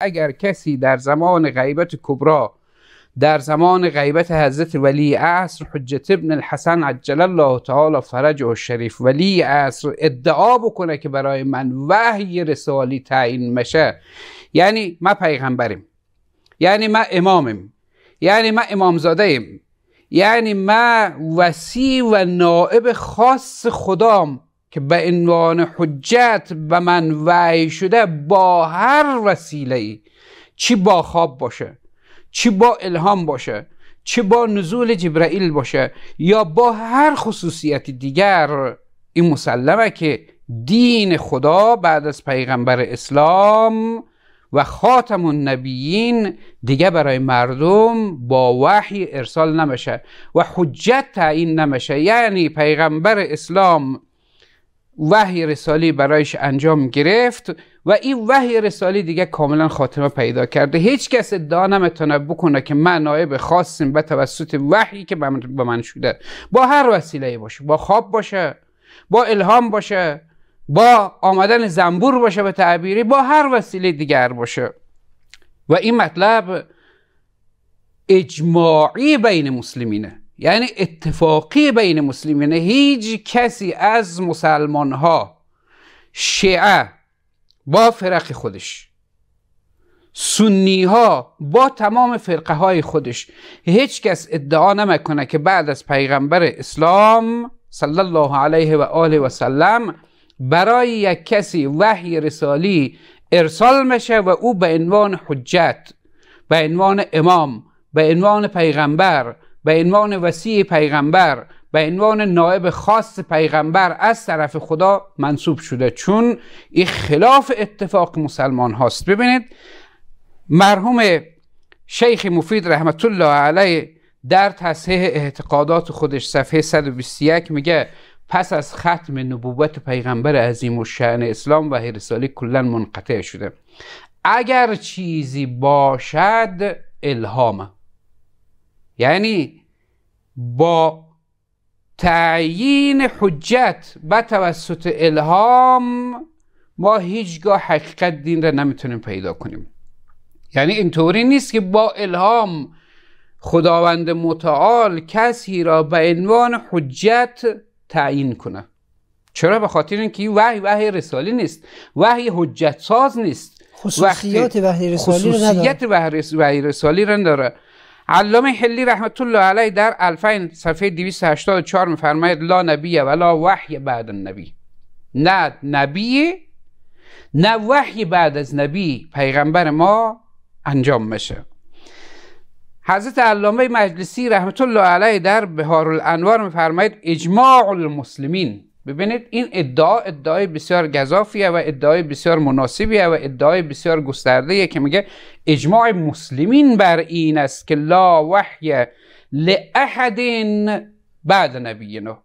اگر کسی در زمان غیبت کبرا در زمان غیبت حضرت ولی عصر حجت ابن الحسن عجل الله تعالی فرج و شریف ولی عصر ادعا بکنه که برای من وحی رسالی تعیین مشه یعنی ما پیغمبریم یعنی ما امامیم یعنی ما امامزاده ایم یعنی ما وسی و نائب خاص خدام که به عنوان حجت به من وعی شده با هر وسیله ای چی با خواب باشه چی با الهام باشه چی با نزول جبرائیل باشه یا با هر خصوصیت دیگر این مسلمه که دین خدا بعد از پیغمبر اسلام و خاتم النبیین دیگه برای مردم با وحی ارسال نمیشه و حجت تعیین نمیشه یعنی پیغمبر اسلام وحی رسالی برایش انجام گرفت و این وحی رسالی دیگه کاملا خاتمه پیدا کرده هیچ کس ادعا نمیتونه بکنه که من نایب خاصیم به توسط وحی که به من شده با هر وسیله باشه با خواب باشه با الهام باشه با آمدن زنبور باشه به تعبیری با هر وسیله دیگر باشه و این مطلب اجماعی بین مسلمینه یعنی اتفاقی بین مسلمین یعنی هیچ کسی از مسلمان ها شیعه با فرق خودش سنی ها با تمام فرقه های خودش هیچ کس ادعا نمیکنه که بعد از پیغمبر اسلام صلی الله علیه و آله و سلم برای یک کسی وحی رسالی ارسال میشه و او به عنوان حجت به عنوان امام به عنوان پیغمبر به عنوان وسیع پیغمبر به عنوان نائب خاص پیغمبر از طرف خدا منصوب شده چون این خلاف اتفاق مسلمان هاست ببینید مرحوم شیخ مفید رحمت الله علیه در تصحیح اعتقادات خودش صفحه 121 میگه پس از ختم نبوت پیغمبر عظیم و شعن اسلام و هرسالی کلا منقطع شده اگر چیزی باشد الهام یعنی با تعیین حجت و توسط الهام ما هیچگاه حقیقت دین را نمیتونیم پیدا کنیم یعنی اینطوری نیست که با الهام خداوند متعال کسی را به عنوان حجت تعیین کنه چرا به خاطر اینکه این وحی وحی رسالی نیست وحی حجت ساز نیست خصوصیات وحی رسالی خصوصیت وحی رسالی را نداره علامه حلی رحمت الله علیه در الفین صفحه 284 میفرماید لا نبی ولا وحی بعد النبی نه نبی نه وحی بعد از نبی پیغمبر ما انجام میشه حضرت علامه مجلسی رحمت الله علیه در بهار الانوار میفرماید اجماع المسلمین ببینید این ادعا ادعای بسیار گذافیه و ادعای بسیار مناسبیه و ادعای بسیار گستردهیه که میگه اجماع مسلمین بر این است که لا وحی لاحد بعد نبینه.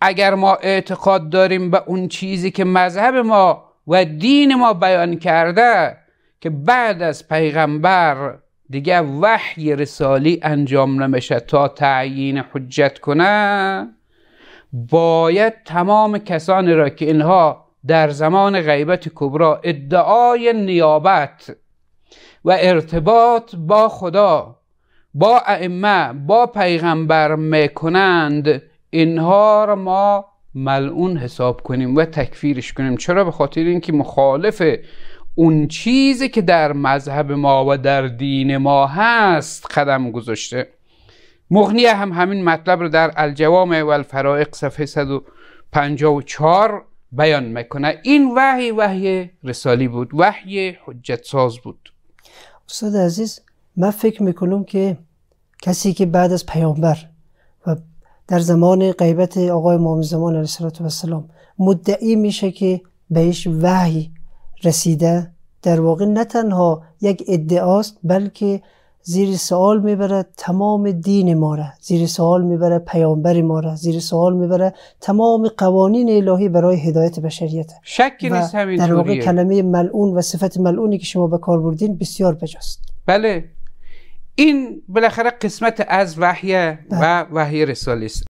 اگر ما اعتقاد داریم به اون چیزی که مذهب ما و دین ما بیان کرده که بعد از پیغمبر دیگه وحی رسالی انجام نمیشه تا تعیین حجت کنه باید تمام کسانی را که اینها در زمان غیبت کبرا ادعای نیابت و ارتباط با خدا با ائمه با پیغمبر میکنند اینها را ما ملعون حساب کنیم و تکفیرش کنیم چرا به خاطر اینکه مخالف اون چیزی که در مذهب ما و در دین ما هست قدم گذاشته مغنیه هم همین مطلب رو در الجوامع و الفرائق صفحه 154 بیان میکنه این وحی وحی رسالی بود وحی حجت ساز بود استاد عزیز من فکر میکنم که کسی که بعد از پیامبر و در زمان غیبت آقای امام زمان علیه السلام مدعی میشه که بهش وحی رسیده در واقع نه تنها یک ادعاست بلکه زیر سوال میبره تمام دین ما را زیر سوال میبره پیامبر ما را زیر سوال میبره تمام قوانین الهی برای هدایت بشریت شک نیست همین در واقع کلمه ملعون و صفت ملعونی که شما به کار بردین بسیار بجاست بله این بالاخره قسمت از وحی و بله. وحی رسالی است